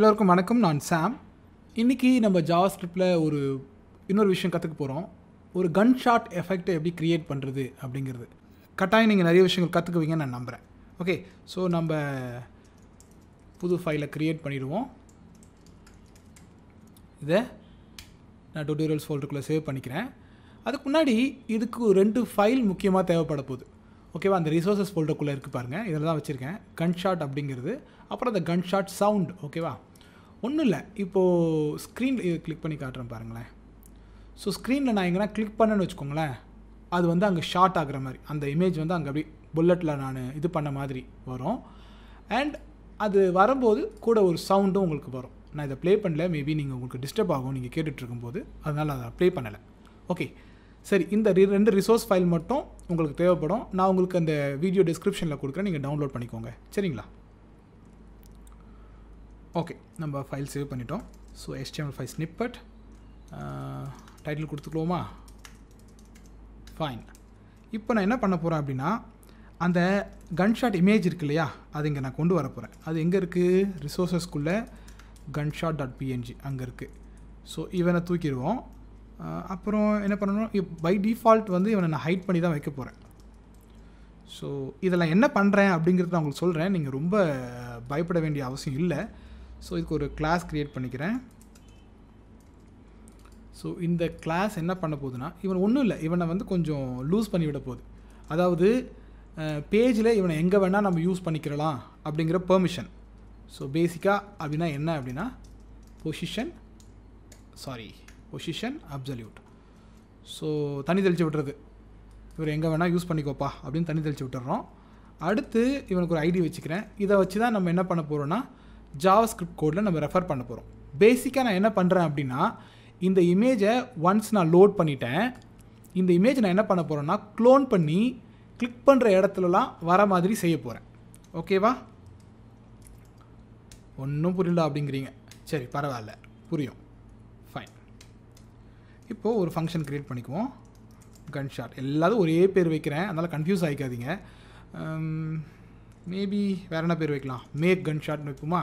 எல்லோருக்கும் வணக்கம் நான் சாம் இன்றைக்கி நம்ம ஜாவா ஸ்கிரிப்டில் ஒரு இன்னொரு விஷயம் கற்றுக்க போகிறோம் ஒரு கன் ஷாட் எஃபெக்டை எப்படி க்ரியேட் பண்ணுறது அப்படிங்கிறது கட்டாயம் நீங்கள் நிறைய விஷயங்கள் கற்றுக்குவீங்கன்னு நான் நம்புகிறேன் ஓகே ஸோ நம்ம புது ஃபைலை க்ரியேட் பண்ணிடுவோம் இதை நான் டூட்டோரியல்ஸ் ஃபோல்டருக்குள்ளே சேவ் பண்ணிக்கிறேன் அதுக்கு முன்னாடி இதுக்கு ரெண்டு ஃபைல் முக்கியமாக தேவைப்பட போகுது ஓகேவா அந்த ரிசோர்ஸஸ் ஃபோல்டருக்குள்ளே இருக்குது பாருங்கள் இதில் தான் வச்சுருக்கேன் கன் ஷாட் அப்படிங்கிறது அப்புறம் அந்த கன் ஷாட் சவுண்ட் ஓகேவா ஒன்றும் இல்லை இப்போது ஸ்க்ரீனில் கிளிக் பண்ணி காட்டுறேன் பாருங்களேன் ஸோ ஸ்க்ரீனில் நான் எங்கன்னா கிளிக் பண்ணேன்னு வச்சுக்கோங்களேன் அது வந்து அங்கே ஷார்ட் ஆகிற மாதிரி அந்த இமேஜ் வந்து அங்கே அப்படி புல்லட்டில் நான் இது பண்ண மாதிரி வரும் அண்ட் அது வரும்போது கூட ஒரு சவுண்டும் உங்களுக்கு வரும் நான் இதை ப்ளே பண்ணல மேபி நீங்கள் உங்களுக்கு டிஸ்டர்ப் ஆகும் நீங்கள் கேட்டுட்ருக்கும்போது அதனால் அதை ப்ளே பண்ணலை ஓகே சரி இந்த ரெண்டு ரிசோர்ஸ் ஃபைல் மட்டும் உங்களுக்கு தேவைப்படும் நான் உங்களுக்கு அந்த வீடியோ டிஸ்கிரிப்ஷனில் கொடுக்குறேன் நீங்கள் டவுன்லோட் பண்ணிக்கோங்க சரிங்களா ஓகே நம்ம ஃபைல் சேவ் பண்ணிட்டோம் so HTML file snippet title கொடுத்துக்கலோமா ஃபைன் இப்போ நான் என்ன பண்ண போகிறேன் அப்படின்னா அந்த கன்ஷாட் இமேஜ் இருக்கு இல்லையா அது இங்கே நான் கொண்டு வர போகிறேன் அது எங்கே இருக்குது ரிசோர்ஸஸ்க்குள்ளே கன்ஷாட் டாட் பிஎன்ஜி அங்கே இருக்குது ஸோ இவனை தூக்கிடுவோம் அப்புறம் என்ன பண்ணணும் பை டிஃபால்ட் வந்து இவனை நான் ஹைட் பண்ணி தான் வைக்க போகிறேன் ஸோ இதில் என்ன பண்ணுறேன் அப்படிங்கிறது நான் உங்களுக்கு சொல்கிறேன் நீங்கள் ரொம்ப பயப்பட வேண்டிய அவசியம் இல்லை ஸோ இதுக்கு ஒரு கிளாஸ் க்ரியேட் பண்ணிக்கிறேன் ஸோ இந்த கிளாஸ் என்ன பண்ண போகுதுன்னா இவன் ஒன்றும் இல்லை இவனை வந்து கொஞ்சம் லூஸ் பண்ணிவிட போகுது அதாவது பேஜில் இவனை எங்கே வேணால் நம்ம யூஸ் பண்ணிக்கிறலாம் அப்படிங்கிற பெர்மிஷன் ஸோ பேசிக்காக அப்படின்னா என்ன அப்படின்னா position sorry position absolute so தண்ணி தெளித்து விட்டுறது இவர் எங்கே வேணால் யூஸ் பண்ணிக்கோப்பா அப்படின்னு தண்ணி தெளித்து விட்டுறோம் அடுத்து இவனுக்கு ஒரு ஐடி வச்சுக்கிறேன் இதை வச்சு தான் நம்ம என்ன பண்ண போகிறோன்னா ஜாவா ஸ்கிரிப்ட் கோடில் நம்ம ரெஃபர் பண்ண போகிறோம் பேசிக்காக நான் என்ன பண்ணுறேன் அப்படின்னா இந்த இமேஜை ஒன்ஸ் நான் லோட் பண்ணிட்டேன் இந்த இமேஜ் நான் என்ன பண்ண போகிறேன்னா க்ளோன் பண்ணி கிளிக் பண்ணுற இடத்துலலாம் வர மாதிரி செய்ய போகிறேன் ஓகேவா ஒன்றும் புரியல அப்படிங்கிறீங்க சரி பரவாயில்ல புரியும் ஃபைன் இப்போது ஒரு ஃபங்க்ஷன் க்ரியேட் பண்ணிக்குவோம் கன் ஷாட் எல்லாரும் ஒரே பேர் வைக்கிறேன் அதனால் கன்ஃபியூஸ் ஆகிக்காதீங்க மேபி um, வேறு என்ன பேர் வைக்கலாம் மேக் கன் ஷாட்னு வைப்போமா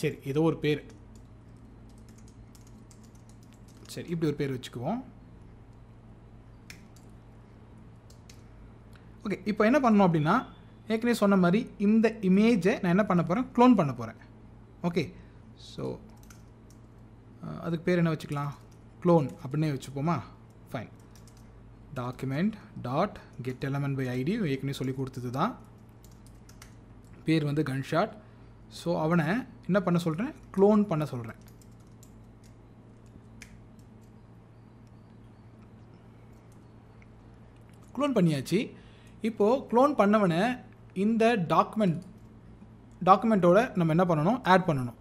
சரி ஏதோ ஒரு பேர் சரி இப்படி ஒரு பேர் வச்சுக்குவோம் ஓகே இப்போ என்ன பண்ணோம் அப்படின்னா ஏற்கனவே சொன்ன மாதிரி இந்த இமேஜை நான் என்ன பண்ண போகிறேன் க்ளோன் பண்ண போகிறேன் ஓகே ஸோ அதுக்கு பேர் என்ன வச்சுக்கலாம் க்ளோன் அப்படின்னே வச்சுப்போமா fine document dot get element by ID ஏற்கனவே சொல்லி கொடுத்தது தான் பேர் வந்து கன்ஷாட் ஸோ அவனை என்ன பண்ண சொல்கிறேன் க்ளோன் பண்ண சொல்கிறேன் க்ளோன் பண்ணியாச்சு இப்போது க்ளோன் பண்ணவனை இந்த டாக்குமெண்ட் டாக்குமெண்ட்டோட நம்ம என்ன பண்ணணும் ஆட் பண்ணணும்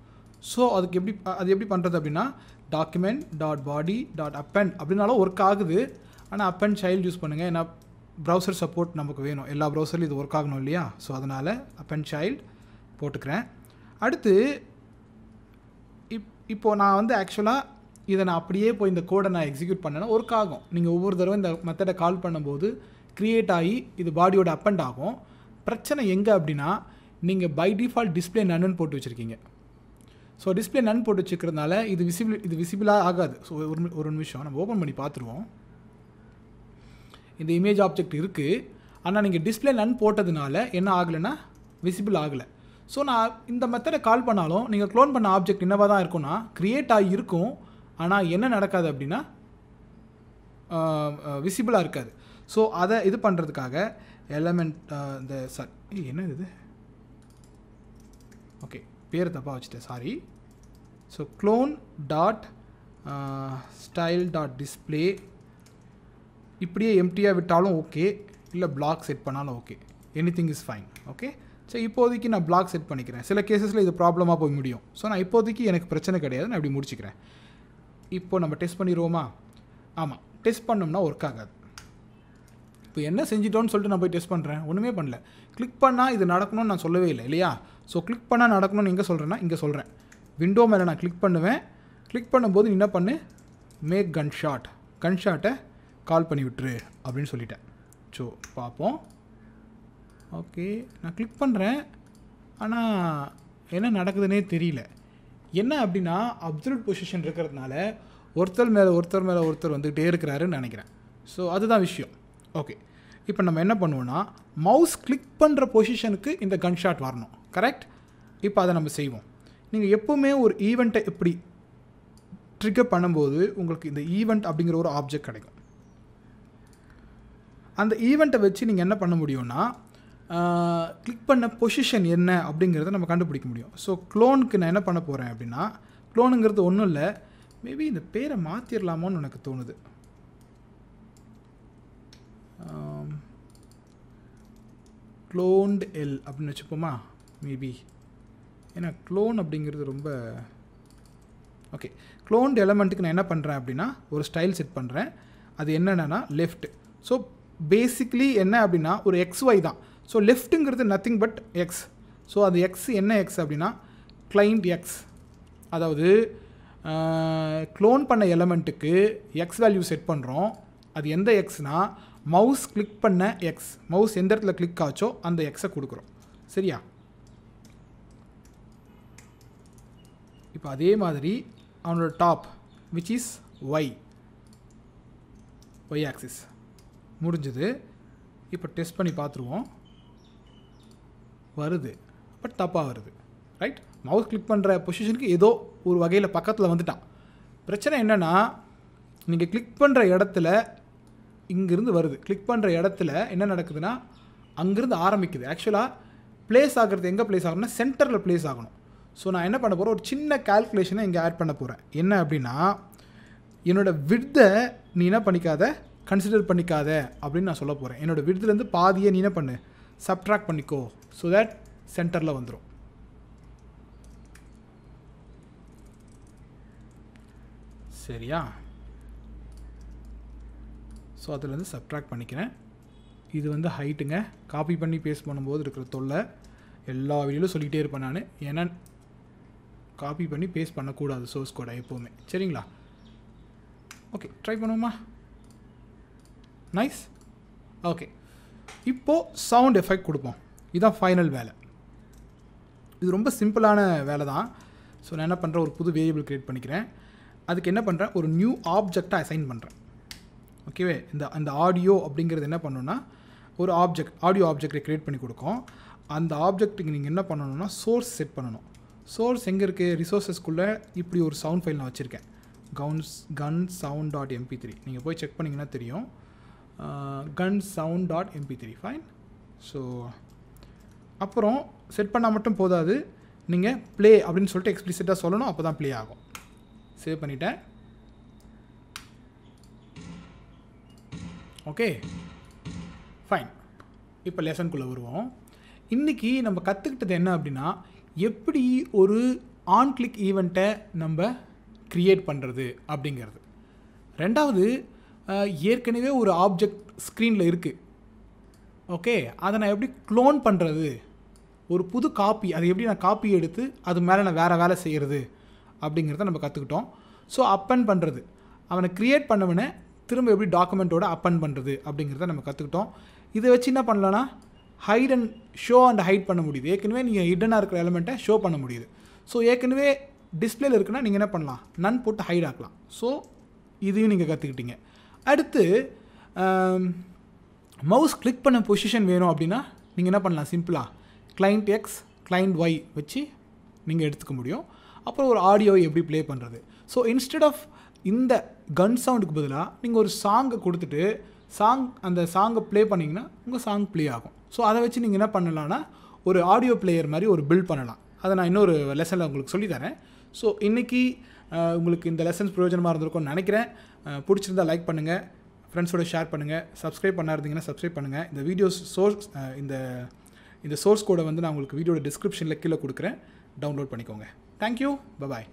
ஸோ அதுக்கு எப்படி அது எப்படி பண்ணுறது அப்படின்னா டாக்குமெண்ட் டாட் பாடி டாட் அப்பன் அப்படின்னாலும் ஒர்க் ஆகுது ஆனால் அப்பன் சைல்டு யூஸ் பண்ணுங்கள் ஏன்னா ப்ரௌசர் சப்போர்ட் நமக்கு வேணும் எல்லா ப்ரௌசர்லையும் இது ஒர்க் ஆகணும் இல்லையா ஸோ அதனால் அப்பன் சைல்டு போட்டுக்கிறேன் அடுத்து இப் இப்போது நான் வந்து ஆக்சுவலாக இதை நான் அப்படியே போய் இந்த கோடை நான் எக்ஸிக்யூட் பண்ணேன்னா ஒர்க் ஆகும் நீங்கள் ஒவ்வொரு தடவை இந்த மெத்தடை கால் பண்ணும்போது க்ரியேட் ஆகி இது பாடியோட அப் அண்ட் ஆகும் பிரச்சனை எங்கே அப்படின்னா நீங்கள் பை டிஃபால்ட் டிஸ்பிளே நன்னு போட்டு வச்சுருக்கீங்க ஸோ டிஸ்பிளே நன் போட்டு வச்சுக்கிறதுனால இது விசிபிள் இது விசிபிளாக ஆகாது ஸோ ஒரு ஒரு நிமிஷம் நம்ம ஓப்பன் பண்ணி பார்த்துருவோம் இந்த இமேஜ் ஆப்ஜெக்ட் இருக்குது ஆனால் நீங்கள் டிஸ்பிளே நன் போட்டதுனால என்ன ஆகலைன்னா விசிபிள் ஆகலை ஸோ நான் இந்த மெத்தடை கால் பண்ணாலும் நீங்கள் க்ளோன் பண்ண ஆப்ஜெக்ட் என்னவாக தான் இருக்கும்னா க்ரியேட் ஆகி இருக்கும் ஆனால் என்ன நடக்காது அப்படின்னா விசிபிளாக இருக்காது ஸோ அதை இது பண்ணுறதுக்காக எலமெண்ட் இந்த சாரி என்ன இது ஓகே பேர் தப்பாக வச்சுட்டேன் sorry so clone dot style dot display இப்படியே எம்டியாக விட்டாலும் ஓகே இல்லை பிளாக் செட் பண்ணாலும் okay anything is fine okay so இப்போதைக்கு நான் பிளாக் செட் பண்ணிக்கிறேன் சில கேசஸில் இது ப்ராப்ளமாக போய் முடியும் ஸோ நான் இப்போதைக்கு எனக்கு பிரச்சனை கிடையாது நான் இப்படி முடிச்சுக்கிறேன் இப்போது நம்ம டெஸ்ட் பண்ணிடுவோமா ஆமாம் டெஸ்ட் பண்ணோம்னா ஒர்க் ஆகாது இப்போ என்ன செஞ்சிட்டோன்னு சொல்லிட்டு நான் போய் டெஸ்ட் பண்ணுறேன் ஒன்றுமே பண்ணல கிளிக் பண்ணால் இது நடக்கணும்னு நான் சொல்லவே இல்லை இல்லையா ஸோ கிளிக் பண்ணால் நடக்கணும்னு எங்கே சொல்கிறேன்னா இங்கே சொல்கிறேன் விண்டோ மேலே நான் கிளிக் பண்ணுவேன் கிளிக் பண்ணும்போது என்ன பண்ணு மேக் கன் ஷாட் கன் ஷாட்டை கால் பண்ணி விட்டுரு அப்படின்னு சொல்லிட்டேன் ஸோ பார்ப்போம் ஓகே நான் கிளிக் பண்ணுறேன் ஆனால் என்ன நடக்குதுன்னே தெரியல என்ன அப்படின்னா அப்சல்யூட் பொசிஷன் இருக்கிறதுனால ஒருத்தர் மேலே ஒருத்தர் மேலே ஒருத்தர் வந்துக்கிட்டே இருக்கிறாருன்னு நினைக்கிறேன் ஸோ அதுதான் விஷயம் ஓகே இப்போ நம்ம என்ன பண்ணுவோன்னா மவுஸ் கிளிக் பண்ணுற பொசிஷனுக்கு இந்த கன் ஷாட் வரணும் கரெக்ட் இப்போ அதை நம்ம செய்வோம் நீங்கள் எப்போவுமே ஒரு ஈவெண்ட்டை எப்படி ட்ரிகர் பண்ணும்போது உங்களுக்கு இந்த ஈவெண்ட் அப்படிங்கிற ஒரு ஆப்ஜெக்ட் கிடைக்கும் அந்த ஈவெண்ட்டை வச்சு நீங்கள் என்ன பண்ண முடியும்னா கிளிக் பண்ண பொசிஷன் என்ன அப்படிங்கிறத நம்ம கண்டுபிடிக்க முடியும் ஸோ க்ளோனுக்கு நான் என்ன பண்ண போகிறேன் அப்படின்னா க்ளோனுங்கிறது ஒன்றும் இல்லை மேபி இந்த பேரை மாற்றிடலாமோன்னு எனக்கு தோணுது க்ளோன்டு எல் அப்படின்னு வச்சுப்போமா மேபி ஏன்னா க்ளோன் அப்படிங்கிறது ரொம்ப ஓகே க்ளோன்டு எலமெண்ட்டுக்கு நான் என்ன பண்ணுறேன் அப்படின்னா ஒரு ஸ்டைல் செட் பண்ணுறேன் அது என்னென்னா லெஃப்ட் ஸோ பேசிக்லி என்ன அப்படின்னா ஒரு எக்ஸ் ஒய் தான் ஸோ லெஃப்ட்டுங்கிறது நத்திங் பட் எக்ஸ் ஸோ அது எக்ஸ் என்ன எக்ஸ் அப்படின்னா கிளைண்ட் எக்ஸ் அதாவது க்ளோன் பண்ண எலமெண்ட்டுக்கு எக்ஸ் வேல்யூ செட் பண்ணுறோம் அது எந்த எக்ஸ்னால் மவுஸ் கிளிக் பண்ண எக்ஸ் மவுஸ் எந்த இடத்துல கிளிக் ஆச்சோ அந்த எக்ஸை கொடுக்குறோம் சரியா இப்போ அதே மாதிரி அவனோட top which is Y Y axis முடிஞ்சது இப்போ டெஸ்ட் பண்ணி பார்த்துருவோம் வருது பட் தப்பாக வருது ரைட் மவுஸ் கிளிக் பண்ணுற பொசிஷனுக்கு ஏதோ ஒரு வகையில் பக்கத்தில் வந்துட்டான் பிரச்சனை என்னென்னா நீங்கள் கிளிக் பண்ணுற இடத்துல இங்கேருந்து வருது கிளிக் பண்ணுற இடத்துல என்ன நடக்குதுன்னா அங்கேருந்து ஆரம்பிக்குது ஆக்சுவலாக ப்ளேஸ் ஆகிறது எங்கே ப்ளேஸ் ஆகணும்னா சென்டரில் ப்ளேஸ் ஆகணும் ஸோ நான் என்ன பண்ண போகிறேன் ஒரு சின்ன கால்குலேஷனை இங்கே ஆட் பண்ண போகிறேன் என்ன அப்படின்னா என்னோடய வித்தை நீ என்ன பண்ணிக்காத கன்சிடர் பண்ணிக்காத அப்படின்னு நான் சொல்ல போகிறேன் என்னோடய விடுதுலேருந்து பாதியை நீ என்ன பண்ணு சப்ட்ராக்ட் பண்ணிக்கோ ஸோ தேட் சென்டரில் வந்துடும் சரியா ஸோ அதுலேருந்து சப்ட்ராக்ட் பண்ணிக்கிறேன் இது வந்து ஹைட்டுங்க காப்பி பண்ணி பேஸ் பண்ணும்போது இருக்கிற தொல்லை எல்லா வீடியோலும் சொல்லிகிட்டே இருப்பேன் நான் ஏன்னா காப்பி பண்ணி பேஸ் பண்ணக்கூடாது சோர்ஸ் கோடை எப்போவுமே சரிங்களா ஓகே ட்ரை பண்ணுவோமா நைஸ் ஓகே இப்போது சவுண்ட் எஃபெக்ட் கொடுப்போம் இதுதான் ஃபைனல் வேலை இது ரொம்ப சிம்பிளான வேலை தான் ஸோ நான் என்ன பண்ணுறேன் ஒரு புது வேரியபிள் க்ரியேட் பண்ணிக்கிறேன் அதுக்கு என்ன பண்ணுறேன் ஒரு நியூ ஆப்ஜெக்டாக அசைன் பண்ணுறேன் ஓகேவே இந்த அந்த ஆடியோ அப்படிங்கிறது என்ன பண்ணணுன்னா ஒரு ஆப்ஜெக்ட் ஆடியோ ஆப்ஜெக்டை க்ரியேட் பண்ணி கொடுக்கும் அந்த ஆப்ஜெக்ட்டுக்கு நீங்கள் என்ன பண்ணணும்னா சோர்ஸ் செட் பண்ணணும் சோர்ஸ் எங்கே இருக்குது ரிசோர்ஸஸ்க்குள்ளே இப்படி ஒரு சவுண்ட் ஃபைல் நான் வச்சுருக்கேன் கவுன்ஸ் gun sound dot MP three நீங்கள் போய் செக் பண்ணிங்கன்னா தெரியும் gun sound dot MP three fine so அப்புறம் செட் பண்ணால் மட்டும் போதாது நீங்கள் ப்ளே அப்படின்னு சொல்லிட்டு எக்ஸ்பிளிசிட்டாக சொல்லணும் அப்போ தான் ப்ளே ஆகும் சேவ் பண்ணிட்டேன் ஓகே ஃபைன் இப்போ லெசனுக்குள்ளே வருவோம் இன்றைக்கி நம்ம கற்றுக்கிட்டது என்ன அப்படின்னா எப்படி ஒரு ஆன் கிளிக் ஈவெண்ட்டை நம்ம க்ரியேட் பண்ணுறது அப்படிங்கிறது ரெண்டாவது ஏற்கனவே ஒரு ஆப்ஜெக்ட் ஸ்க்ரீனில் இருக்குது ஓகே அதை நான் எப்படி க்ளோன் பண்ணுறது ஒரு புது காப்பி அதை எப்படி நான் காப்பி எடுத்து அது மேலே நான் வேறு வேலை செய்கிறது அப்படிங்கிறத நம்ம கற்றுக்கிட்டோம் ஸோ அப்பன் பண்ணுறது அவனை க்ரியேட் பண்ணவனே திரும்ப எப்படி டாக்குமெண்ட்டோட அப்பன் பண்ணுறது அப்படிங்கிறத நம்ம கற்றுக்கிட்டோம் இதை வச்சு என்ன பண்ணலான்னா hide and show and hide பண்ண முடியுது ஏற்கனவே நீங்கள் ஹிடனாக இருக்கிற எலமெண்ட்டை ஷோ பண்ண முடியுது ஸோ ஏற்கனவே டிஸ்பிளேல இருக்குன்னா நீங்கள் என்ன பண்ணலாம் நன் போட்டு ஹைட் ஆக்கலாம் ஸோ இதையும் நீங்கள் கற்றுக்கிட்டீங்க அடுத்து மவுஸ் கிளிக் பண்ண பொசிஷன் வேணும் அப்படின்னா நீங்கள் என்ன பண்ணலாம் சிம்பிளாக கிளைண்ட் எக்ஸ் கிளைண்ட் ஒய் வச்சு நீங்கள் எடுத்துக்க முடியும் அப்புறம் ஒரு ஆடியோவை எப்படி ப்ளே பண்ணுறது ஸோ இன்ஸ்டெட் ஆஃப் இந்த கன் சவுண்டுக்கு பதிலாக நீங்கள் ஒரு சாங்கை கொடுத்துட்டு சாங் அந்த சாங்கை ப்ளே பண்ணிங்கன்னா உங்கள் சாங் ப்ளே ஆகும் ஸோ அதை வச்சு நீங்கள் என்ன பண்ணலான்னா ஒரு ஆடியோ பிளேயர் மாதிரி ஒரு பில்ட் பண்ணலாம் அதை நான் இன்னொரு லெசனில் உங்களுக்கு சொல்லித்தரேன் ஸோ இன்றைக்கி உங்களுக்கு இந்த லெசன்ஸ் பிரயோஜனமாக இருந்திருக்கும்னு நினைக்கிறேன் பிடிச்சிருந்தால் லைக் பண்ணுங்கள் ஃப்ரெண்ட்ஸோட ஷேர் பண்ணுங்கள் சப்ஸ்கிரைப் பண்ணா இருந்தீங்கன்னா சப்ஸ்கிரைப் பண்ணுங்கள் இந்த வீடியோஸ் சோர்ஸ் இந்த இந்த சோர்ஸ் கோடை வந்து நான் உங்களுக்கு வீடியோட டிஸ்கிரிப்ஷனில் கீழே கொடுக்குறேன் டவுன்லோட் பண்ணிக்கோங்க தேங்க்யூ பபாய்